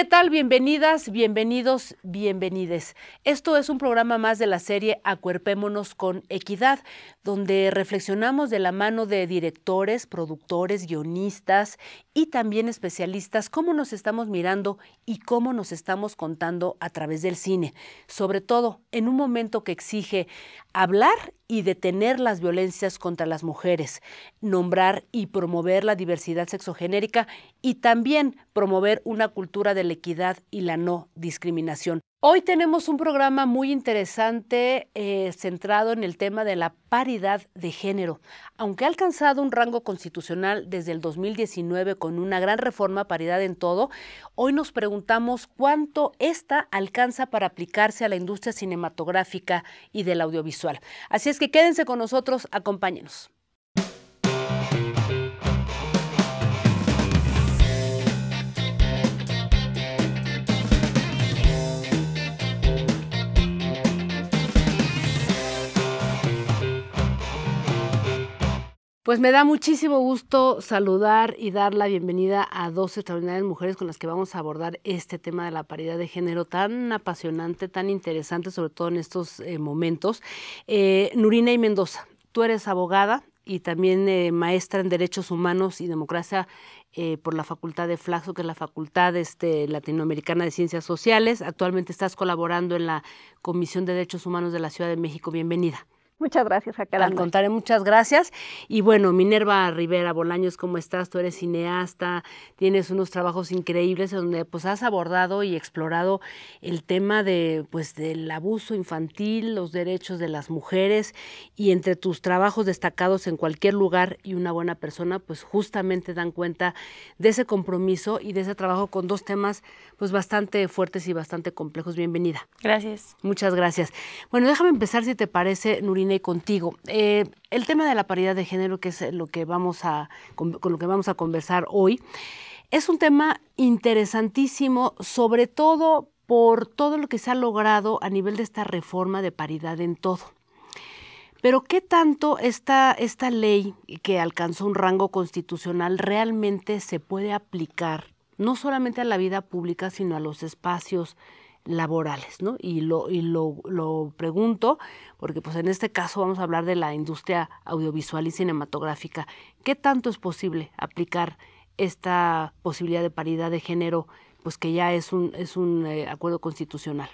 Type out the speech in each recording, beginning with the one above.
¿Qué tal? Bienvenidas, bienvenidos, bienvenides. Esto es un programa más de la serie Acuerpémonos con Equidad, donde reflexionamos de la mano de directores, productores, guionistas y también especialistas cómo nos estamos mirando y cómo nos estamos contando a través del cine, sobre todo en un momento que exige hablar y detener las violencias contra las mujeres, nombrar y promover la diversidad sexogenérica y también promover una cultura de la equidad y la no discriminación. Hoy tenemos un programa muy interesante eh, centrado en el tema de la paridad de género. Aunque ha alcanzado un rango constitucional desde el 2019 con una gran reforma paridad en todo, hoy nos preguntamos cuánto esta alcanza para aplicarse a la industria cinematográfica y del audiovisual. Así es que quédense con nosotros, acompáñenos. Pues me da muchísimo gusto saludar y dar la bienvenida a dos extraordinarias mujeres con las que vamos a abordar este tema de la paridad de género tan apasionante, tan interesante, sobre todo en estos eh, momentos. Eh, Nurina y Mendoza, tú eres abogada y también eh, maestra en Derechos Humanos y Democracia eh, por la Facultad de Flaxo, que es la Facultad este, Latinoamericana de Ciencias Sociales. Actualmente estás colaborando en la Comisión de Derechos Humanos de la Ciudad de México. Bienvenida. Muchas gracias, Jacaranda. Te contaré, muchas gracias. Y bueno, Minerva Rivera Bolaños, ¿cómo estás? Tú eres cineasta, tienes unos trabajos increíbles donde pues has abordado y explorado el tema de pues del abuso infantil, los derechos de las mujeres y entre tus trabajos destacados en cualquier lugar y una buena persona, pues justamente dan cuenta de ese compromiso y de ese trabajo con dos temas pues bastante fuertes y bastante complejos. Bienvenida. Gracias. Muchas gracias. Bueno, déjame empezar si te parece, Nurina contigo. Eh, el tema de la paridad de género, que es lo que vamos a, con, lo que vamos a conversar hoy, es un tema interesantísimo, sobre todo por todo lo que se ha logrado a nivel de esta reforma de paridad en todo. Pero ¿qué tanto esta, esta ley que alcanzó un rango constitucional realmente se puede aplicar no solamente a la vida pública, sino a los espacios laborales, ¿no? Y lo, y lo, lo pregunto porque pues en este caso vamos a hablar de la industria audiovisual y cinematográfica. ¿Qué tanto es posible aplicar esta posibilidad de paridad de género, pues que ya es un, es un eh, acuerdo constitucional?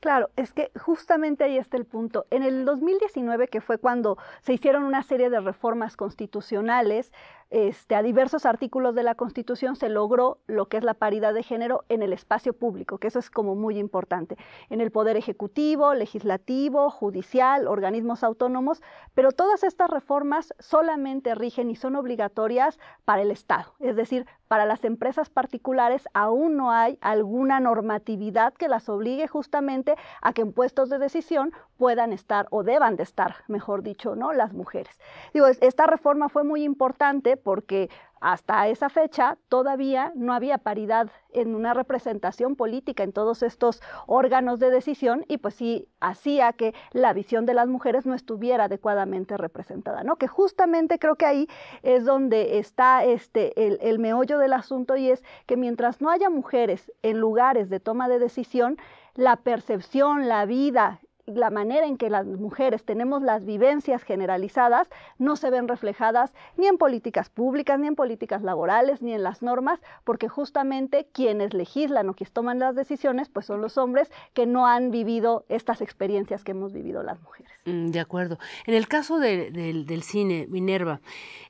Claro, es que justamente ahí está el punto. En el 2019, que fue cuando se hicieron una serie de reformas constitucionales, este, a diversos artículos de la Constitución se logró lo que es la paridad de género en el espacio público, que eso es como muy importante, en el poder ejecutivo, legislativo, judicial, organismos autónomos, pero todas estas reformas solamente rigen y son obligatorias para el Estado, es decir, para las empresas particulares aún no hay alguna normatividad que las obligue justamente a que en puestos de decisión puedan estar o deban de estar, mejor dicho, ¿no? las mujeres. Digo, esta reforma fue muy importante porque hasta esa fecha todavía no había paridad en una representación política en todos estos órganos de decisión y pues sí hacía que la visión de las mujeres no estuviera adecuadamente representada, ¿no? Que justamente creo que ahí es donde está este, el, el meollo del asunto y es que mientras no haya mujeres en lugares de toma de decisión, la percepción, la vida la manera en que las mujeres tenemos las vivencias generalizadas no se ven reflejadas ni en políticas públicas, ni en políticas laborales, ni en las normas, porque justamente quienes legislan o quienes toman las decisiones, pues son los hombres que no han vivido estas experiencias que hemos vivido las mujeres. Mm, de acuerdo. En el caso del cine, Minerva,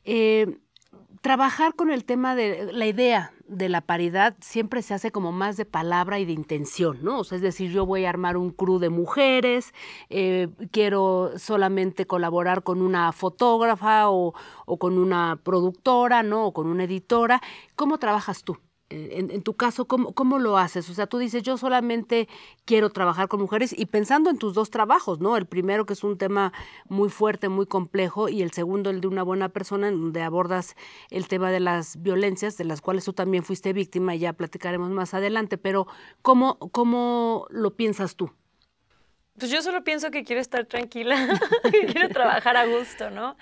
eh, trabajar con el tema de la idea de la paridad siempre se hace como más de palabra y de intención, ¿no? O sea, es decir, yo voy a armar un crew de mujeres, eh, quiero solamente colaborar con una fotógrafa o, o, con una productora, ¿no? O con una editora. ¿Cómo trabajas tú? En, tu caso, ¿cómo, lo haces? O sea, tú dices, yo solamente quiero trabajar con mujeres y pensando en tus dos trabajos, ¿no? El primero, que es un tema muy fuerte, muy complejo, y el segundo, el de una buena persona, donde abordas el tema de las violencias, de las cuales tú también fuiste víctima y ya platicaremos más adelante, pero ¿cómo, cómo lo piensas tú? Pues yo solo pienso que quiero estar tranquila, que quiero trabajar a gusto, ¿no?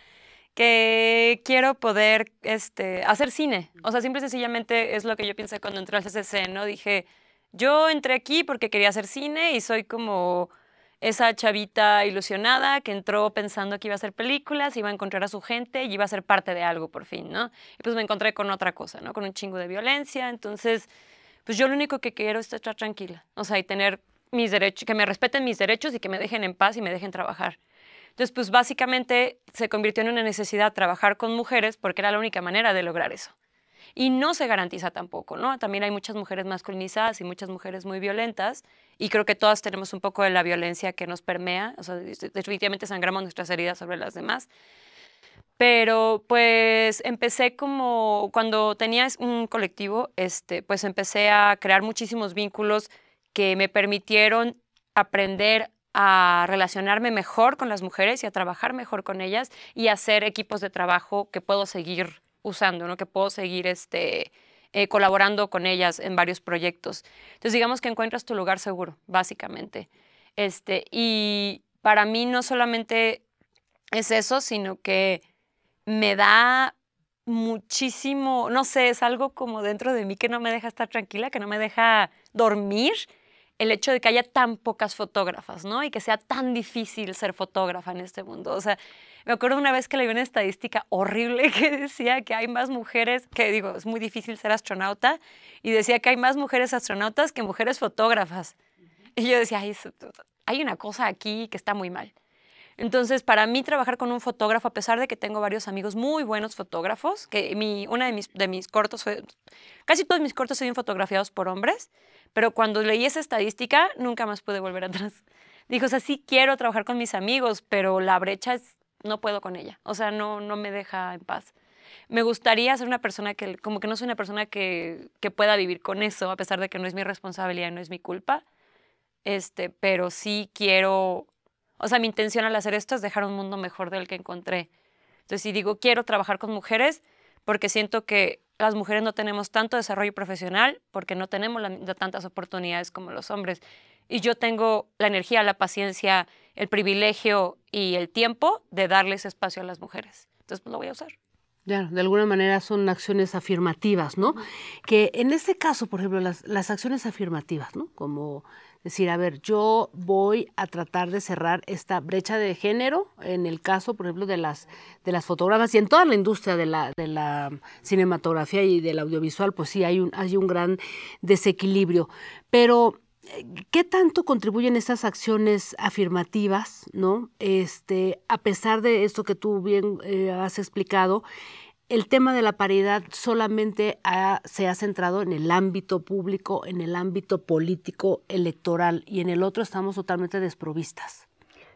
que quiero poder este, hacer cine. O sea, simple y sencillamente es lo que yo pensé cuando entré al CCC, ¿no? Dije, yo entré aquí porque quería hacer cine y soy como esa chavita ilusionada que entró pensando que iba a hacer películas, iba a encontrar a su gente y iba a ser parte de algo por fin, ¿no? Y pues me encontré con otra cosa, ¿no? Con un chingo de violencia. Entonces, pues yo lo único que quiero es estar tranquila. O sea, y tener mis derechos, que me respeten mis derechos y que me dejen en paz y me dejen trabajar. Entonces, pues básicamente se convirtió en una necesidad trabajar con mujeres porque era la única manera de lograr eso. Y no se garantiza tampoco, ¿no? También hay muchas mujeres masculinizadas y muchas mujeres muy violentas y creo que todas tenemos un poco de la violencia que nos permea, o sea, definitivamente sangramos nuestras heridas sobre las demás. Pero pues empecé como, cuando tenía un colectivo, este, pues empecé a crear muchísimos vínculos que me permitieron aprender a relacionarme mejor con las mujeres y a trabajar mejor con ellas y hacer equipos de trabajo que puedo seguir usando, que puedo seguir este, eh, colaborando con ellas en varios proyectos. Entonces, digamos que encuentras tu lugar seguro, básicamente. Este, y para mí no solamente es eso, sino que me da muchísimo, no sé, es algo como dentro de mí que no me deja estar tranquila, que no me deja dormir, el hecho de que haya tan pocas fotógrafas, ¿no? Y que sea tan difícil ser fotógrafa en este mundo. O sea, me acuerdo una vez que leí una estadística horrible que decía que hay más mujeres, que digo, es muy difícil ser astronauta, y decía que hay más mujeres astronautas que mujeres fotógrafas. Y yo decía, hay una cosa aquí que está muy mal. Entonces, para mí trabajar con un fotógrafo, a pesar de que tengo varios amigos muy buenos fotógrafos, que mi, una de mis, de mis cortos fue, casi todos mis cortos se fotografiados por hombres, pero cuando leí esa estadística nunca más pude volver atrás. Dijo, o sea, sí quiero trabajar con mis amigos, pero la brecha es, no puedo con ella, o sea, no, no me deja en paz. Me gustaría ser una persona que, como que no soy una persona que, que pueda vivir con eso, a pesar de que no es mi responsabilidad, no es mi culpa, este, pero sí quiero o sea, mi intención al hacer esto es dejar un mundo mejor del que encontré. Entonces, si digo quiero trabajar con mujeres, porque siento que las mujeres no tenemos tanto desarrollo profesional, porque no tenemos tantas oportunidades como los hombres. Y yo tengo la energía, la paciencia, el privilegio y el tiempo de darles espacio a las mujeres. Entonces, pues lo voy a usar. Ya, de alguna manera son acciones afirmativas, ¿no? Que en este caso, por ejemplo, las, las acciones afirmativas, ¿no? Como decir, a ver, yo voy a tratar de cerrar esta brecha de género, en el caso, por ejemplo, de las, de las fotógrafas y en toda la industria de la, de la cinematografía y del audiovisual, pues sí, hay un, hay un gran desequilibrio. Pero eh, ¿Qué tanto contribuyen esas acciones afirmativas, no? Este, a pesar de esto que tú bien eh, has explicado, el tema de la paridad solamente se ha centrado en el ámbito público, en el ámbito político, electoral, y en el otro estamos totalmente desprovistas.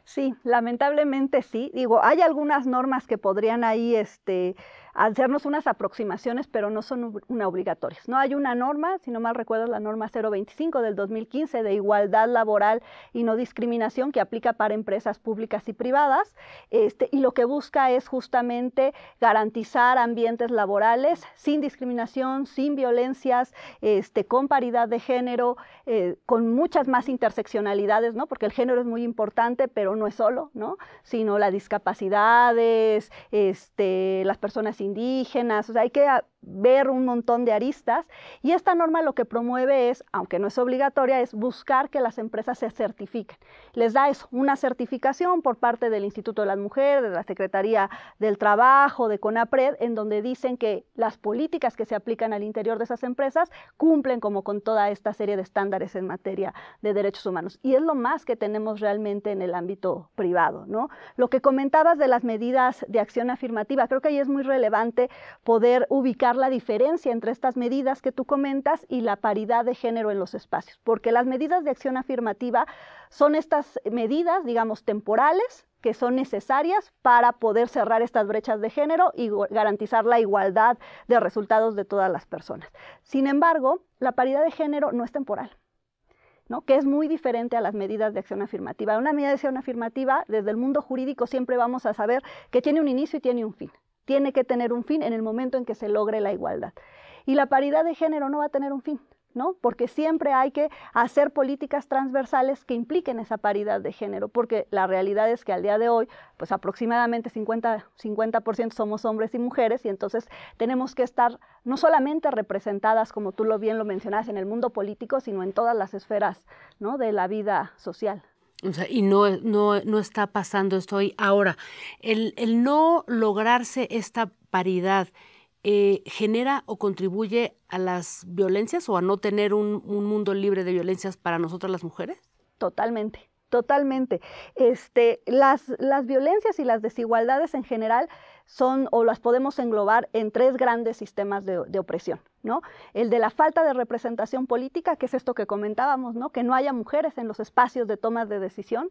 Sí, lamentablemente sí. Digo, hay algunas normas que podrían ahí este, hacernos unas aproximaciones, pero no son una obligatorias. No hay una norma, si no mal recuerdo, la norma 025 del 2015 de igualdad laboral y no discriminación que aplica para empresas públicas y privadas, este, y lo que busca es justamente garantizar ambientes laborales sin discriminación, sin violencias, este, con paridad de género, eh, con muchas más interseccionalidades, ¿no? Porque el género es muy importante, pero no es solo, ¿no? Sino las discapacidades, este, las personas sin indígenas, o sea, hay que ver un montón de aristas y esta norma lo que promueve es, aunque no es obligatoria, es buscar que las empresas se certifiquen. Les da una certificación por parte del Instituto de las Mujeres, de la Secretaría del Trabajo, de CONAPRED, en donde dicen que las políticas que se aplican al interior de esas empresas cumplen como con toda esta serie de estándares en materia de derechos humanos. Y es lo más que tenemos realmente en el ámbito privado. ¿no? Lo que comentabas de las medidas de acción afirmativa, creo que ahí es muy relevante poder ubicar la diferencia entre estas medidas que tú comentas y la paridad de género en los espacios, porque las medidas de acción afirmativa son estas medidas, digamos, temporales que son necesarias para poder cerrar estas brechas de género y garantizar la igualdad de resultados de todas las personas. Sin embargo, la paridad de género no es temporal. ¿no? que es muy diferente a las medidas de acción afirmativa. Una medida de acción afirmativa, desde el mundo jurídico, siempre vamos a saber que tiene un inicio y tiene un fin tiene que tener un fin en el momento en que se logre la igualdad. Y la paridad de género no va a tener un fin, ¿no? Porque siempre hay que hacer políticas transversales que impliquen esa paridad de género, porque la realidad es que al día de hoy, pues aproximadamente 50%, somos hombres y mujeres, y entonces tenemos que estar no solamente representadas, como tú lo bien lo mencionas, en el mundo político, sino en todas las esferas, De la vida social. O sea, y no, está pasando esto hoy. Ahora, el, no lograrse esta paridad eh, genera o contribuye a las violencias o a no tener un, mundo libre de violencias para nosotras las mujeres? Totalmente, totalmente. Este, las violencias y las desigualdades en general son o las podemos englobar en tres grandes sistemas de, opresión. ¿no? El de la falta de representación política, que es esto que comentábamos, ¿no? que no haya mujeres en los espacios de toma de decisión,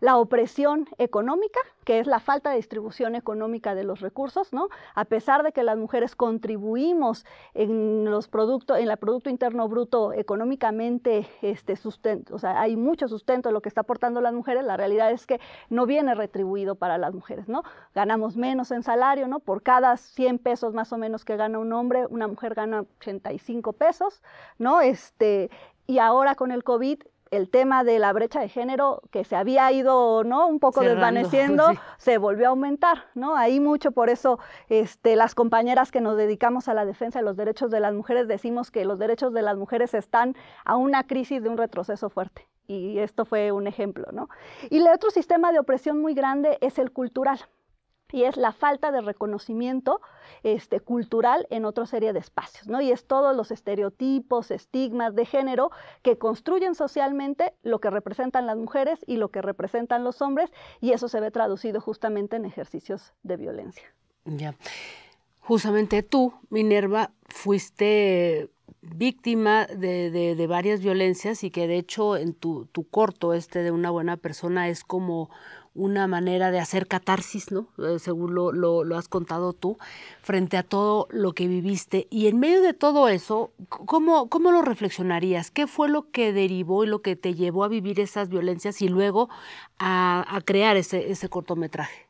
la opresión económica, que es la falta de distribución económica de los recursos, ¿no? A pesar de que las mujeres contribuimos en los productos, en el Producto Interno Bruto económicamente, este, sustento, o sea, hay mucho sustento de lo que está aportando las mujeres, la realidad es que no viene retribuido para las mujeres, ¿no? Ganamos menos en salario, ¿no? Por cada 100 pesos más o menos que gana un hombre, una mujer gana 85 pesos, ¿no? Este, y ahora con el COVID el tema de la brecha de género que se había ido, ¿no? Un poco desvaneciendo, pues se volvió a aumentar, ¿no? mucho, por eso este, las compañeras que nos dedicamos a la defensa de los derechos de las mujeres decimos que los derechos de las mujeres están a una crisis de un retroceso fuerte. Y esto fue un ejemplo, ¿no? Y el otro sistema de opresión muy grande es el cultural y es la falta de reconocimiento este, cultural en otra serie de espacios, ¿no? Y es todos los estereotipos, estigmas de género que construyen socialmente lo que representan las mujeres y lo que representan los hombres, y eso se ve traducido justamente en ejercicios de violencia. Ya. Justamente tú, Minerva, fuiste víctima de, varias violencias y que de hecho en tu, tu corto este de una buena persona es como una manera de hacer catarsis, ¿no? Eh, según lo, has contado tú, frente a todo lo que viviste. Y en medio de todo eso, ¿cómo, ¿cómo lo reflexionarías? ¿Qué fue lo que derivó y lo que te llevó a vivir esas violencias y luego a, a crear ese, ese cortometraje?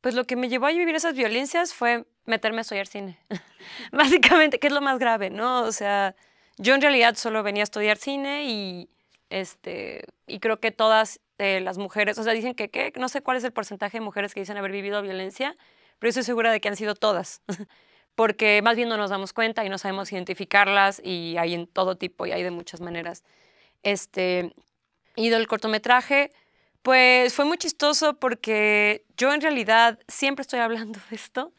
Pues lo que me llevó a vivir esas violencias fue meterme a estudiar cine. Básicamente, que es lo más grave, ¿no? O sea, yo en realidad solo venía a estudiar cine y este, y creo que todas eh, las mujeres, o sea, dicen que, no sé cuál es el porcentaje de mujeres que dicen haber vivido violencia, pero estoy segura de que han sido todas, porque más bien no nos damos cuenta y no sabemos identificarlas y hay en todo tipo y hay de muchas maneras. Este, y del cortometraje, pues fue muy chistoso porque yo en realidad siempre estoy hablando de esto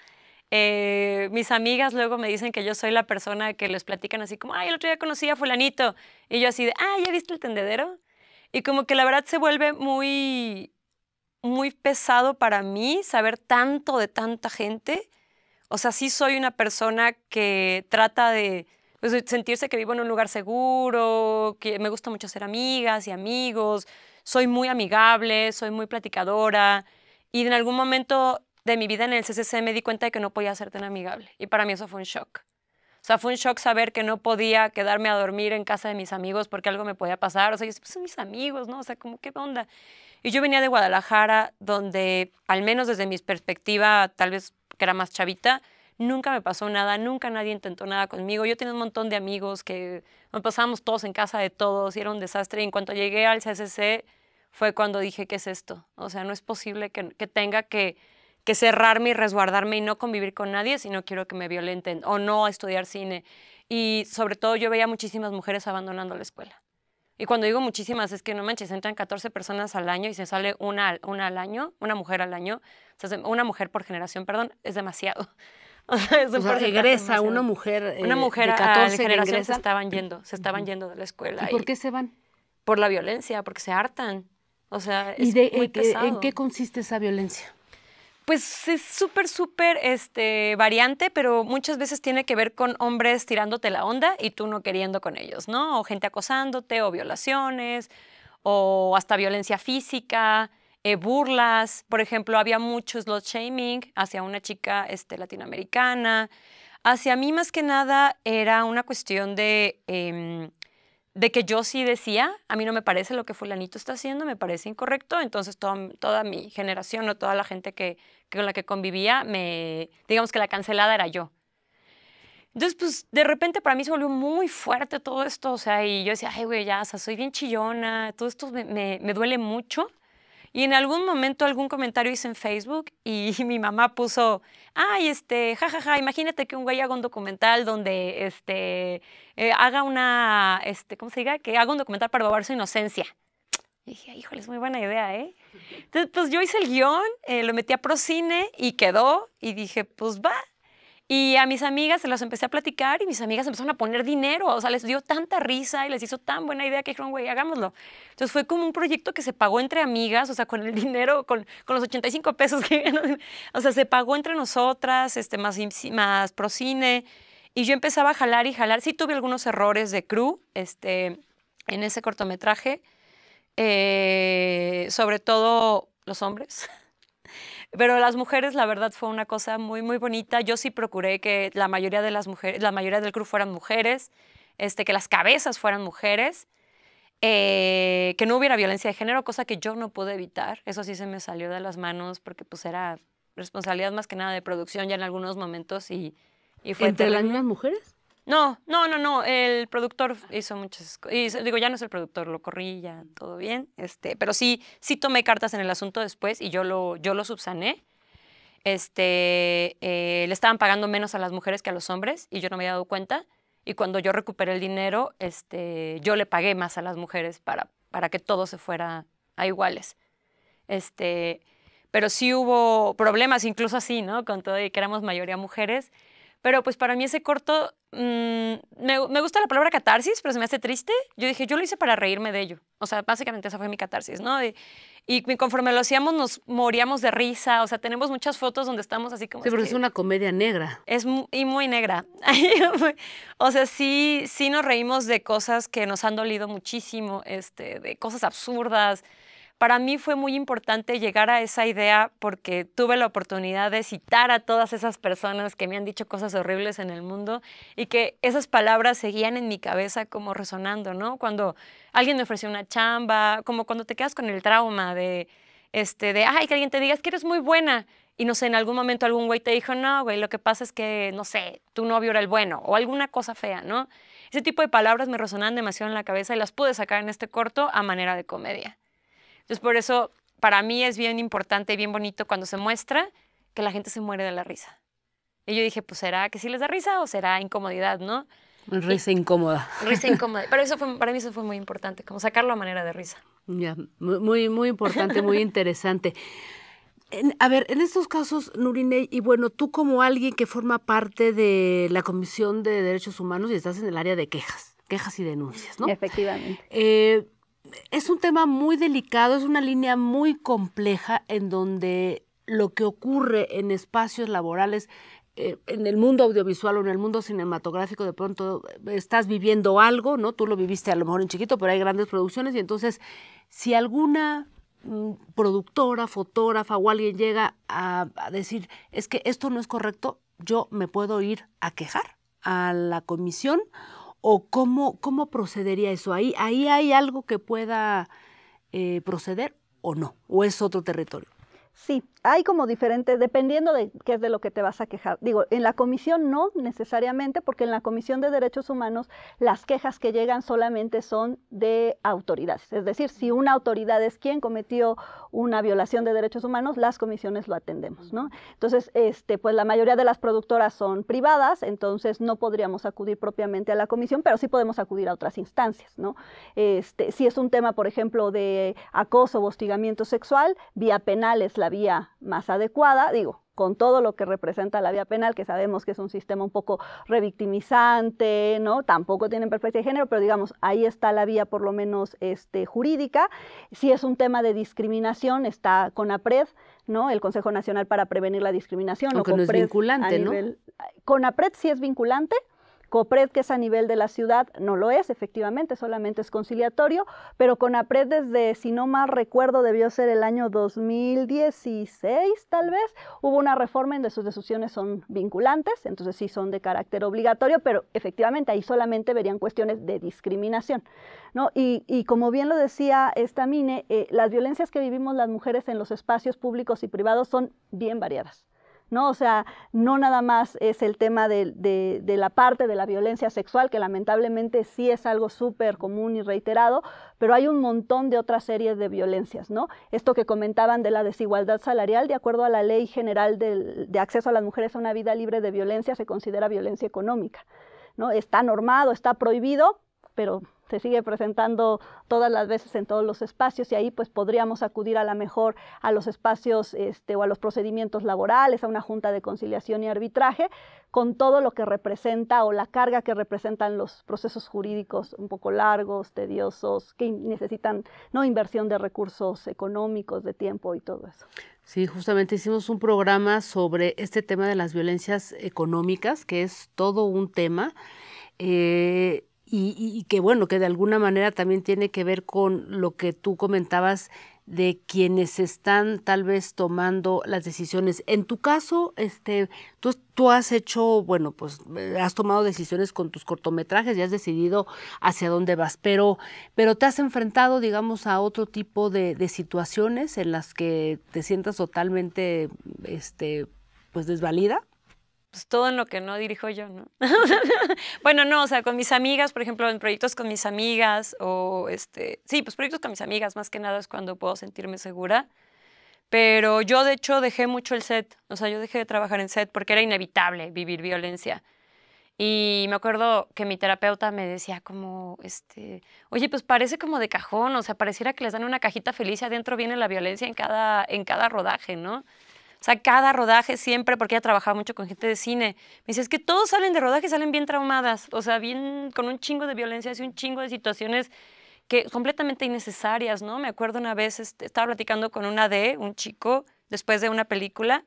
eh, mis amigas luego me dicen que yo soy la persona que les platican así como, ay, el otro día conocí a fulanito. Y yo así de, ¡Ay, ah, ¿ya viste el tendedero? Y como que la verdad se vuelve muy, muy pesado para mí saber tanto de tanta gente. O sea, sí soy una persona que trata de pues, sentirse que vivo en un lugar seguro, que me gusta mucho ser amigas y amigos, soy muy amigable, soy muy platicadora. Y en algún momento de mi vida en el CCC me di cuenta de que no podía ser tan amigable. Y para mí eso fue un shock. O sea, fue un shock saber que no podía quedarme a dormir en casa de mis amigos porque algo me podía pasar. O sea, yo pues son mis amigos, ¿no? O sea, como, ¿qué onda? Y yo venía de Guadalajara, donde, al menos desde mi perspectiva, tal vez que era más chavita, nunca me pasó nada, nunca nadie intentó nada conmigo. Yo tenía un montón de amigos que nos pasábamos todos en casa de todos y era un desastre. Y en cuanto llegué al CCC, fue cuando dije, ¿qué es esto? O sea, no es posible que tenga que que cerrarme y resguardarme y no convivir con nadie si no quiero que me violenten o no estudiar cine. Y sobre todo yo veía muchísimas mujeres abandonando la escuela. Y cuando digo muchísimas es que no manches, entran 14 personas al año y se sale una, una al año, una mujer al año, una mujer por generación, perdón, es demasiado. O sea, es demasiado. regresa una mujer, eh, una mujer de 14 se estaban yendo, se estaban yendo de la escuela. ¿Y, por qué se van? Por la violencia, porque se hartan. O sea, es ¿Y de, en, qué consiste esa violencia? Pues es súper, súper este, variante, pero muchas veces tiene que ver con hombres tirándote la onda y tú no queriendo con ellos, ¿no? O gente acosándote, o violaciones, o hasta violencia física, eh, burlas. Por ejemplo, había mucho slot shaming hacia una chica este, latinoamericana. Hacia mí, más que nada, era una cuestión de em, de que yo sí decía, a mí no me parece lo que fulanito está haciendo, me parece incorrecto, entonces toda, mi generación o toda la gente que, con la que convivía, me, digamos que la cancelada era yo. Entonces, pues de repente para mí se volvió muy fuerte todo esto, o sea, y yo decía, ay, güey, ya, soy bien chillona, todo esto me duele mucho. Y en algún momento algún comentario hice en Facebook y mi mamá puso, ay, este, jajaja, imagínate que un güey haga un documental donde, este, eh, haga una, este, ¿cómo se diga? Que haga un documental para probar su inocencia. dije, híjole, es muy buena idea, ¿eh? Entonces, pues yo hice el guión, eh, lo metí a Procine y quedó. Y dije, pues va, y a mis amigas se las empecé a platicar y mis amigas empezaron a poner dinero, o sea, les dio tanta risa y les hizo tan buena idea que dijeron, güey, hagámoslo. Entonces fue como un proyecto que se pagó entre amigas, o sea, con el dinero, con, con los 85 pesos que o sea, se pagó entre nosotras, este, más, más Procine. Y yo empezaba a jalar y jalar. Sí tuve algunos errores de crew este, en ese cortometraje, eh, sobre todo los hombres. Pero las mujeres, la verdad, fue una cosa muy, muy bonita. Yo sí procuré que la mayoría de las mujeres, la mayoría del crew fueran mujeres, este, que las cabezas fueran mujeres, eh, que no hubiera violencia de género, cosa que yo no pude evitar. Eso sí se me salió de las manos porque pues era responsabilidad más que nada de producción ya en algunos momentos y, fue... ¿Entre las mismas mujeres? No, no, no, no. El productor hizo muchas cosas. Digo, ya no es el productor, lo corrí ya, todo bien. Este, pero sí, sí tomé cartas en el asunto después y yo lo, yo lo subsané. Este, eh, le estaban pagando menos a las mujeres que a los hombres y yo no me había dado cuenta. Y cuando yo recuperé el dinero, este, yo le pagué más a las mujeres para, que todo se fuera a iguales. Este, pero sí hubo problemas, incluso así, ¿no? Con todo y que éramos mayoría mujeres pero pues para mí ese corto, mm, me, gusta la palabra catarsis, pero se me hace triste. Yo dije, yo lo hice para reírme de ello. O sea, básicamente esa fue mi catarsis, ¿no? Y, conforme lo hacíamos nos moríamos de risa, o sea, tenemos muchas fotos donde estamos así como... Sí, pero es una comedia negra. Es muy, y muy negra. o sea, sí, sí nos reímos de cosas que nos han dolido muchísimo, este, de cosas absurdas, para mí fue muy importante llegar a esa idea porque tuve la oportunidad de citar a todas esas personas que me han dicho cosas horribles en el mundo y que esas palabras seguían en mi cabeza como resonando, ¿no? Cuando alguien me ofreció una chamba, como cuando te quedas con el trauma de, este, de, ay, que alguien te diga, que eres muy buena. Y no sé, en algún momento algún güey te dijo, no, güey, lo que pasa es que, no sé, tu novio era el bueno o alguna cosa fea, ¿no? Ese tipo de palabras me resonan demasiado en la cabeza y las pude sacar en este corto a manera de comedia. Entonces, por eso, para mí es bien importante y bien bonito cuando se muestra que la gente se muere de la risa. Y yo dije, pues, ¿será que sí les da risa o será incomodidad, no? Risa incómoda. Risa incómoda. Pero eso fue, para mí eso fue muy importante, como sacarlo a manera de risa. Ya, muy, muy importante, muy interesante. a ver, en estos casos, Nurine y bueno, tú como alguien que forma parte de la Comisión de Derechos Humanos y estás en el área de quejas, quejas y denuncias, ¿no? Efectivamente. Eh, es un tema muy delicado, es una línea muy compleja en donde lo que ocurre en espacios laborales, eh, en el mundo audiovisual o en el mundo cinematográfico, de pronto eh, estás viviendo algo, ¿no? Tú lo viviste a lo mejor en chiquito, pero hay grandes producciones y entonces si alguna mm, productora, fotógrafa o alguien llega a decir, es que esto no es correcto, yo me puedo ir a quejar a la comisión ¿O cómo, cómo procedería eso? ¿Ahí, ¿Ahí hay algo que pueda eh, proceder o no? ¿O es otro territorio? Sí, hay como diferentes, dependiendo de qué es de lo que te vas a quejar. Digo, en la comisión no necesariamente, porque en la comisión de derechos humanos las quejas que llegan solamente son de autoridades. Es decir, si una autoridad es quien cometió una violación de derechos humanos, las comisiones lo atendemos, ¿no? Entonces, este, pues la mayoría de las productoras son privadas, entonces no podríamos acudir propiamente a la comisión, pero sí podemos acudir a otras instancias, ¿no? Este, si es un tema, por ejemplo, de acoso o hostigamiento sexual, vía penal es la vía más adecuada, digo, con todo lo que representa la vía penal, que sabemos que es un sistema un poco revictimizante, ¿no? Tampoco tienen perspectiva de género, pero digamos, ahí está la vía por lo menos este, jurídica. Si es un tema de discriminación, está con APRED, ¿no? El Consejo Nacional para Prevenir la Discriminación. o con vinculante, eh, Con APRED sí es vinculante, COPRED, que es a nivel de la ciudad, no lo es, efectivamente, solamente es conciliatorio, pero con APRED desde, si no mal recuerdo, debió ser el año 2016, tal vez, hubo una reforma en donde sus decisiones son vinculantes, entonces sí son de carácter obligatorio, pero efectivamente ahí solamente verían cuestiones de discriminación. ¿no? Y, como bien lo decía esta Mine, eh, las violencias que vivimos las mujeres en los espacios públicos y privados son bien variadas. ¿no? O sea, no nada más es el tema de, la parte de la violencia sexual, que lamentablemente sí es algo súper común y reiterado, pero hay un montón de otras series de violencias, ¿no? Esto que comentaban de la desigualdad salarial, de acuerdo a la Ley General de, de Acceso a las Mujeres a una Vida Libre de Violencia, se considera violencia económica, ¿no? Está normado, está prohibido, pero se sigue presentando todas las veces en todos los espacios y ahí pues podríamos acudir a la mejor a los espacios este, o a los procedimientos laborales, a una junta de conciliación y arbitraje, con todo lo que representa o la carga que representan los procesos jurídicos un poco largos, tediosos, que necesitan no inversión de recursos económicos, de tiempo y todo eso. Sí, justamente hicimos un programa sobre este tema de las violencias económicas, que es todo un tema. Eh, y, que bueno, que de alguna manera también tiene que ver con lo que tú comentabas de quienes están tal vez tomando las decisiones. En tu caso, este, tú, has hecho, bueno, pues eh, has tomado decisiones con tus cortometrajes y has decidido hacia dónde vas, pero, pero te has enfrentado, digamos, a otro tipo de, de situaciones en las que te sientas totalmente, este, pues desvalida pues, todo en lo que no dirijo yo, ¿no? bueno, no, o sea, con mis amigas, por ejemplo, en proyectos con mis amigas o, este, sí, pues proyectos con mis amigas más que nada es cuando puedo sentirme segura. Pero yo, de hecho, dejé mucho el set, o sea, yo dejé de trabajar en set porque era inevitable vivir violencia. Y me acuerdo que mi terapeuta me decía como, este, oye, pues parece como de cajón, o sea, pareciera que les dan una cajita feliz y adentro viene la violencia en cada, en cada rodaje, ¿no? O sea, cada rodaje siempre, porque ella trabajado mucho con gente de cine, me dice, es que todos salen de rodaje, salen bien traumadas, o sea, bien con un chingo de violencia y un chingo de situaciones que completamente innecesarias, ¿no? Me acuerdo una vez, este, estaba platicando con una de un chico, después de una película,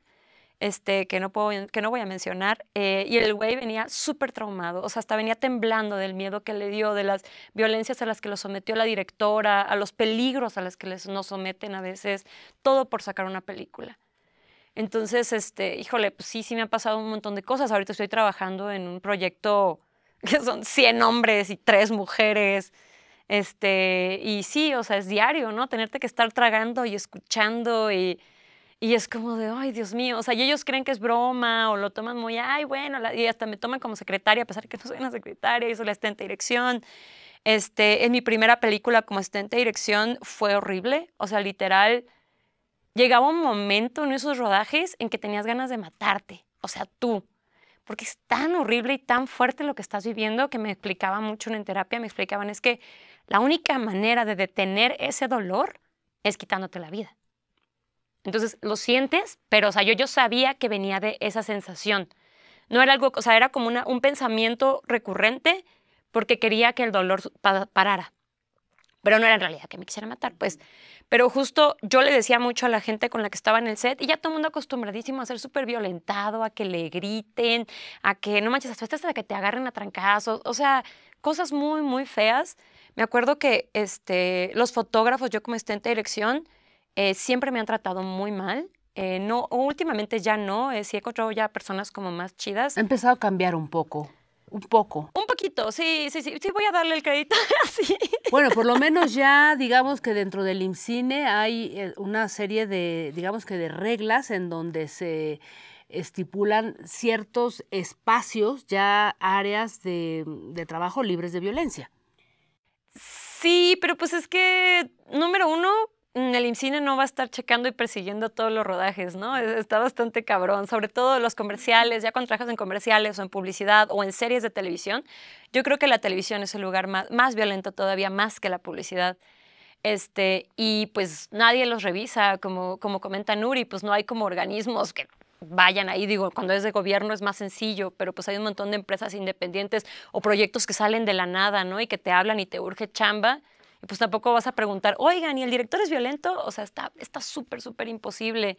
este, que, no puedo, que no voy a mencionar, eh, y el güey venía súper traumado, o sea, hasta venía temblando del miedo que le dio, de las violencias a las que lo sometió la directora, a los peligros a los que les nos someten a veces, todo por sacar una película. Entonces, este, híjole, pues sí, sí me ha pasado un montón de cosas. Ahorita estoy trabajando en un proyecto que son 100 hombres y 3 mujeres. Este, y sí, o sea, es diario, ¿no? Tenerte que estar tragando y escuchando y, es como de, ay, Dios mío, o sea, y ellos creen que es broma o lo toman muy, ay, bueno, y hasta me toman como secretaria, a pesar que no soy una secretaria, y soy la asistente dirección. Este, en mi primera película como asistente dirección fue horrible, o sea, literal, llegaba un momento en esos rodajes en que tenías ganas de matarte, o sea, tú, porque es tan horrible y tan fuerte lo que estás viviendo que me explicaba mucho en terapia, me explicaban es que la única manera de detener ese dolor es quitándote la vida. Entonces lo sientes, pero o sea, yo, yo sabía que venía de esa sensación. No era algo, o sea, era como una, un pensamiento recurrente porque quería que el dolor parara. Pero no era en realidad que me quisiera matar, pues. Pero justo yo le decía mucho a la gente con la que estaba en el set, y ya todo el mundo acostumbradísimo a ser súper violentado, a que le griten, a que no manches, hasta hasta que te agarren a trancazos, o sea, cosas muy, muy feas. Me acuerdo que este, los fotógrafos, yo como esté de dirección, eh, siempre me han tratado muy mal. Eh, no, últimamente ya no, eh, sí he encontrado ya personas como más chidas. Ha empezado a cambiar un poco un poco. Un poquito, sí, sí, sí, sí voy a darle el crédito Bueno, por lo menos ya digamos que dentro del IMCINE hay eh, una serie de, digamos que de reglas en donde se estipulan ciertos espacios, ya áreas de, de trabajo libres de violencia. Sí, pero pues es que, número uno, Mm, el IMCINE no va a estar checando y persiguiendo todos los rodajes, ¿no? Está bastante cabrón, sobre todo los comerciales, ya cuando trabajas en comerciales o en publicidad o en series de televisión, yo creo que la televisión es el lugar más, violento todavía, más que la publicidad. Este, y pues nadie los revisa, como, como comenta Nuri, pues no hay como organismos que vayan ahí, digo, cuando es de gobierno es más sencillo, pero pues hay un montón de empresas independientes o proyectos que salen de la nada, ¿no? Y que te hablan y te urge chamba pues tampoco vas a preguntar, oigan, ¿y el director es violento? O sea, está súper, súper imposible.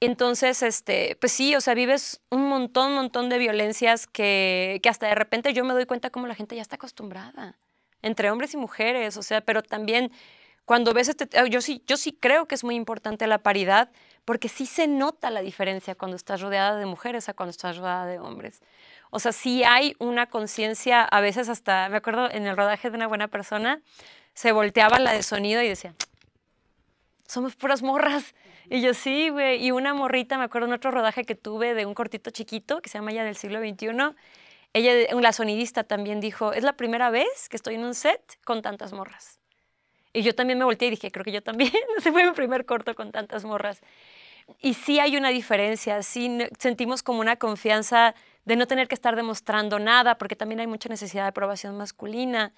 Entonces, este, pues sí, o sea, vives un montón, montón de violencias que, hasta de repente yo me doy cuenta cómo la gente ya está acostumbrada, entre hombres y mujeres, o sea, pero también cuando ves este, ah, yo sí, yo sí creo que es muy importante la paridad, porque sí se nota la diferencia cuando estás rodeada de mujeres a cuando estás rodeada de hombres. O sea, sí hay una conciencia, a veces hasta, me acuerdo, en el rodaje de una buena persona, se volteaba la de sonido y decía, somos puras morras. Y yo sí, güey. Y una morrita, me acuerdo en otro rodaje que tuve de un cortito chiquito que se llama Ya del siglo XXI. Ella, la sonidista, también dijo: Es la primera vez que estoy en un set con tantas morras. Y yo también me volteé y dije: Creo que yo también. Ese fue mi primer corto con tantas morras. Y sí hay una diferencia. Sí sentimos como una confianza de no tener que estar demostrando nada, porque también hay mucha necesidad de aprobación masculina.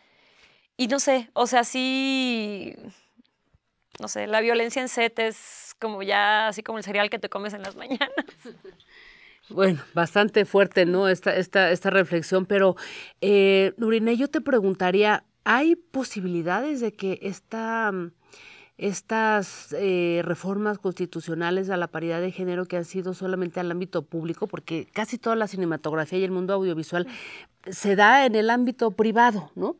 Y no sé, o sea, sí, no sé, la violencia en set es como ya, así como el cereal que te comes en las mañanas. Bueno, bastante fuerte, ¿no? Esta, esta, esta reflexión, pero eh, Nurine, yo te preguntaría, ¿hay posibilidades de que esta estas eh, reformas constitucionales a la paridad de género que han sido solamente al ámbito público, porque casi toda la cinematografía y el mundo audiovisual se da en el ámbito privado, ¿no?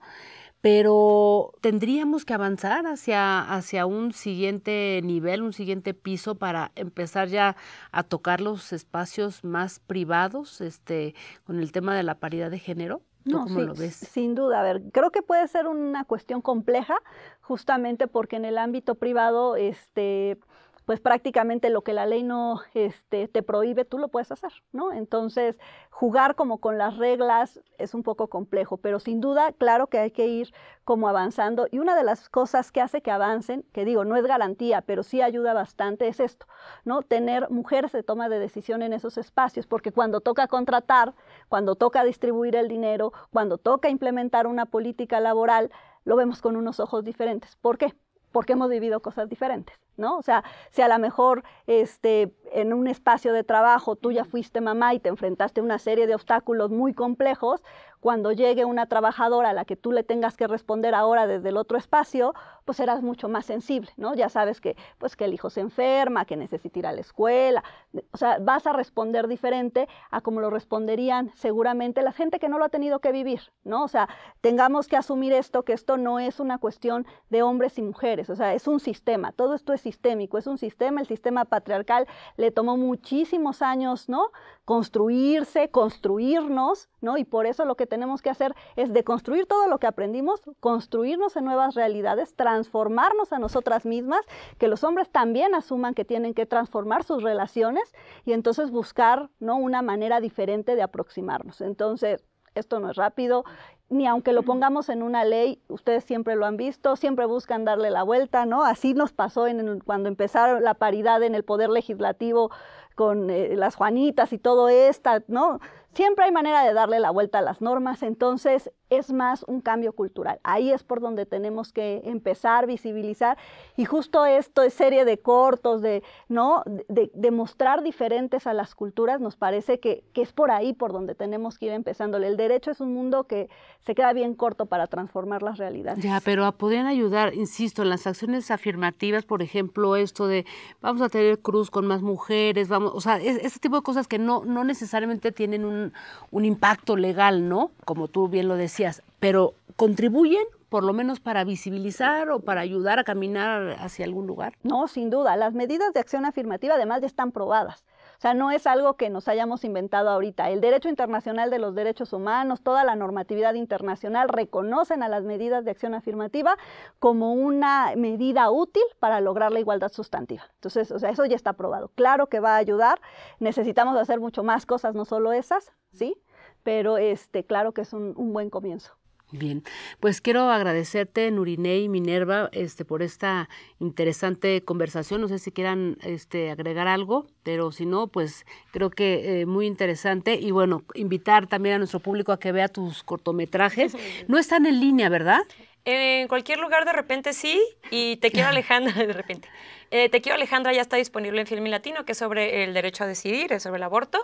Pero tendríamos que avanzar hacia, hacia un siguiente nivel, un siguiente piso para empezar ya a tocar los espacios más privados este, con el tema de la paridad de género. No, Sin duda, a ver, creo que puede ser una cuestión compleja, justamente porque en el ámbito privado, este, pues prácticamente lo que la ley no este, te prohíbe, tú lo puedes hacer, ¿no? Entonces, jugar como con las reglas es un poco complejo, pero sin duda, claro que hay que ir como avanzando. Y una de las cosas que hace que avancen, que digo, no es garantía, pero sí ayuda bastante, es esto, ¿no? Tener mujeres de toma de decisión en esos espacios, porque cuando toca contratar, cuando toca distribuir el dinero, cuando toca implementar una política laboral, lo vemos con unos ojos diferentes. ¿Por qué? Porque hemos vivido cosas diferentes. ¿no? O sea, si a lo mejor este, en un espacio de trabajo tú ya fuiste mamá y te enfrentaste a una serie de obstáculos muy complejos, cuando llegue una trabajadora a la que tú le tengas que responder ahora desde el otro espacio, pues serás mucho más sensible, ¿no? Ya sabes que, pues, que el hijo se enferma, que necesita ir a la escuela, o sea, vas a responder diferente a como lo responderían seguramente la gente que no lo ha tenido que vivir, ¿no? O sea, tengamos que asumir esto, que esto no es una cuestión de hombres y mujeres, o sea, es un sistema, todo esto es sistémico, es un sistema, el sistema patriarcal le tomó muchísimos años, ¿no? Construirse, construirnos, ¿no? Y por eso lo que tenemos que hacer es deconstruir todo lo que aprendimos, construirnos en nuevas realidades, transformarnos a nosotras mismas, que los hombres también asuman que tienen que transformar sus relaciones y entonces buscar, ¿no? Una manera diferente de aproximarnos. Entonces, esto no es rápido ni aunque lo pongamos en una ley, ustedes siempre lo han visto, siempre buscan darle la vuelta, ¿no? Así nos pasó en cuando empezaron la paridad en el poder legislativo con eh, las Juanitas y todo esto, ¿no? Siempre hay manera de darle la vuelta a las normas, entonces es más un cambio cultural. Ahí es por donde tenemos que empezar, visibilizar. Y justo esto es serie de cortos, de, ¿no? de, mostrar diferentes a las culturas, nos parece que, que, es por ahí por donde tenemos que ir empezando. El derecho es un mundo que se queda bien corto para transformar las realidades. Ya, pero podrían ayudar, insisto, en las acciones afirmativas, por ejemplo, esto de vamos a tener cruz con más mujeres, vamos, o sea, ese tipo de cosas que no, no necesariamente tienen un, un impacto legal, ¿no? Como tú bien lo decías pero contribuyen por lo menos para visibilizar o para ayudar a caminar hacia algún lugar? No, sin duda. Las medidas de acción afirmativa además ya están probadas. O sea, no es algo que nos hayamos inventado ahorita. El derecho internacional de los derechos humanos, toda la normatividad internacional reconocen a las medidas de acción afirmativa como una medida útil para lograr la igualdad sustantiva. Entonces, o sea, eso ya está probado. Claro que va a ayudar. Necesitamos hacer mucho más cosas, no solo esas, ¿sí? pero este, claro que es un, buen comienzo. Bien, pues quiero agradecerte, Nurinei Minerva, este, por esta interesante conversación. No sé si quieran este, agregar algo, pero si no, pues creo que eh, muy interesante. Y bueno, invitar también a nuestro público a que vea tus cortometrajes. No están en línea, ¿verdad? En cualquier lugar de repente sí, y Te quiero Alejandra de repente. Eh, te quiero Alejandra ya está disponible en Filmin Latino, que es sobre el derecho a decidir, es sobre el aborto.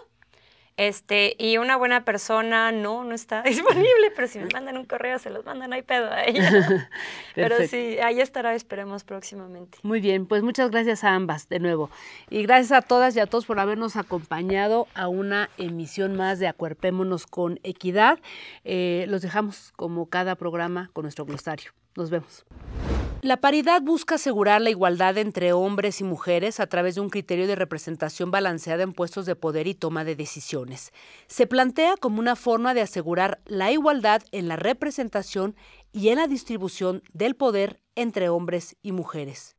Este, y una buena persona no, no está disponible, pero si me mandan un correo, se los mandan, hay pedo a ella. pero sí, ahí estará, esperemos próximamente. Muy bien, pues muchas gracias a ambas de nuevo. Y gracias a todas y a todos por habernos acompañado a una emisión más de Acuerpémonos con Equidad. Eh, los dejamos como cada programa con nuestro glosario. Nos vemos. La paridad busca asegurar la igualdad entre hombres y mujeres a través de un criterio de representación balanceada en puestos de poder y toma de decisiones. Se plantea como una forma de asegurar la igualdad en la representación y en la distribución del poder entre hombres y mujeres.